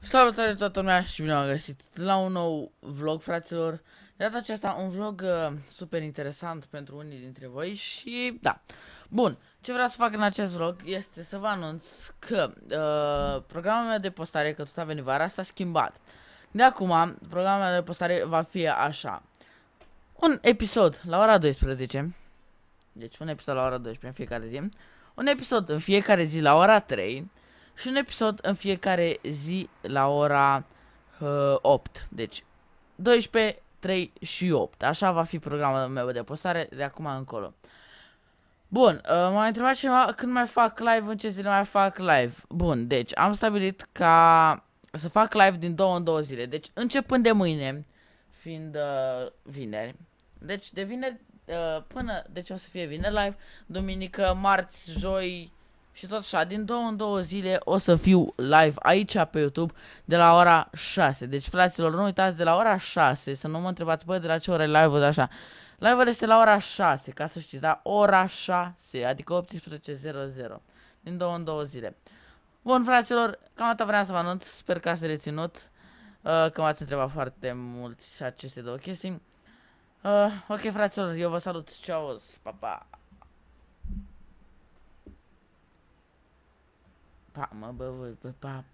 Salutare toată lumea și bine am găsit la un nou vlog, fraților. De data aceasta un vlog uh, super interesant pentru unii dintre voi și da. Bun, ce vreau să fac în acest vlog este să vă anunț că uh, programul meu de postare, că tot a venit vara, s-a schimbat. De acum, programul meu de postare va fi așa. Un episod la ora 12. Deci un episod la ora 12 în fiecare zi. Un episod în fiecare zi la ora 3 și un episod în fiecare zi la ora uh, 8. Deci 12, 3 și 8. Așa va fi programul meu de postare de acum încolo. Bun, uh, m-a întrebat cineva când mai fac live, în ce zile mai fac live. Bun, deci am stabilit ca să fac live din două în două zile. Deci începând de mâine, fiind uh, vineri. Deci de vineri uh, până, deci o să fie vineri live, duminică, marți, joi, și tot așa, din două în două zile o să fiu live aici pe YouTube de la ora 6. Deci, fraților, nu uitați de la ora 6, să nu mă întrebați, bă, de la ce ora e live-ul, așa. Live-ul este la ora 6, ca să știți, da? Ora 6, adică 18.00, din două în două zile. Bun, fraților, cam atât vreau să vă anunț, sper că ați reținut, uh, că m-ați întrebat foarte mult și aceste două chestii. Uh, ok, fraților, eu vă salut, ceau, pa, pa! pop my bubble, pop